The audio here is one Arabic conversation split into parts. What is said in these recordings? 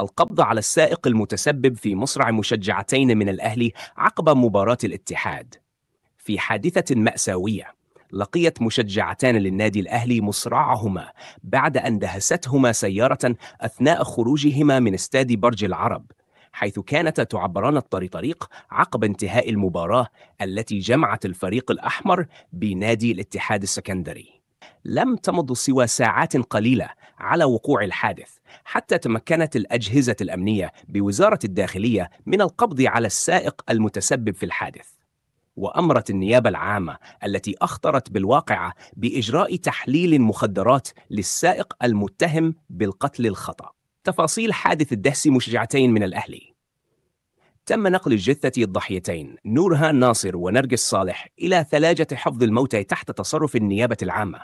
القبض على السائق المتسبب في مصرع مشجعتين من الأهلي عقب مباراة الاتحاد في حادثة مأساوية لقيت مشجعتان للنادي الأهلي مصرعهما بعد أن دهستهما سيارة أثناء خروجهما من استاد برج العرب حيث كانتا تعبران الطريق عقب انتهاء المباراة التي جمعت الفريق الأحمر بنادي الاتحاد السكندري لم تمض سوى ساعات قليلة على وقوع الحادث حتى تمكنت الأجهزة الأمنية بوزارة الداخلية من القبض على السائق المتسبب في الحادث وأمرت النيابة العامة التي أخطرت بالواقعة بإجراء تحليل مخدرات للسائق المتهم بالقتل الخطأ تفاصيل حادث الدهس مشجعتين من الأهلي تم نقل الجثة الضحيتين نورها ناصر ونرجس صالح إلى ثلاجة حفظ الموتى تحت تصرف النيابة العامة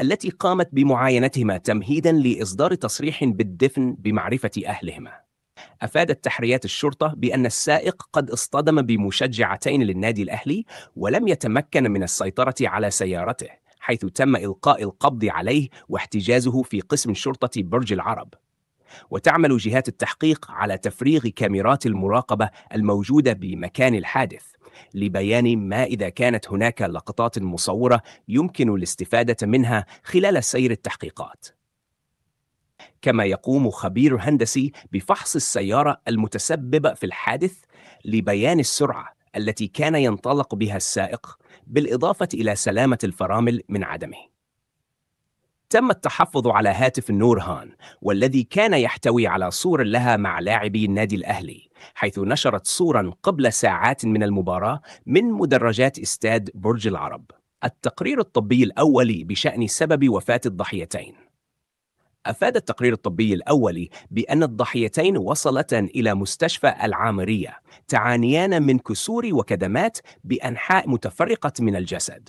التي قامت بمعاينتهما تمهيدا لإصدار تصريح بالدفن بمعرفة أهلهما أفادت تحريات الشرطة بأن السائق قد اصطدم بمشجعتين للنادي الأهلي ولم يتمكن من السيطرة على سيارته حيث تم إلقاء القبض عليه واحتجازه في قسم شرطة برج العرب وتعمل جهات التحقيق على تفريغ كاميرات المراقبه الموجوده بمكان الحادث لبيان ما اذا كانت هناك لقطات مصوره يمكن الاستفاده منها خلال سير التحقيقات كما يقوم خبير هندسي بفحص السياره المتسببه في الحادث لبيان السرعه التي كان ينطلق بها السائق بالاضافه الى سلامه الفرامل من عدمه تم التحفظ على هاتف نورهان والذي كان يحتوي على صور لها مع لاعبي النادي الأهلي حيث نشرت صورا قبل ساعات من المباراة من مدرجات استاد برج العرب التقرير الطبي الأولي بشأن سبب وفاة الضحيتين أفاد التقرير الطبي الأولي بأن الضحيتين وصلتا إلى مستشفى العامرية تعانيان من كسور وكدمات بأنحاء متفرقة من الجسد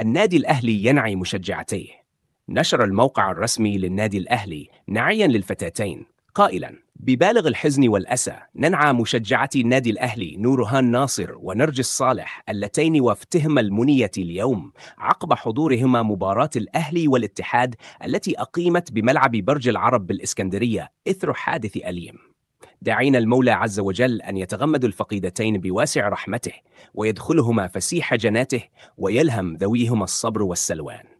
النادي الأهلي ينعي مشجعتيه نشر الموقع الرسمي للنادي الأهلي نعيا للفتاتين قائلا ببالغ الحزن والأسى ننعى مشجعتي النادي الأهلي نورهان ناصر ونرجس صالح اللتين وفتهما المنية اليوم عقب حضورهما مباراة الأهلي والاتحاد التي أقيمت بملعب برج العرب بالإسكندرية إثر حادث أليم دعينا المولى عز وجل أن يتغمد الفقيدتين بواسع رحمته ويدخلهما فسيح جناته ويلهم ذويهما الصبر والسلوان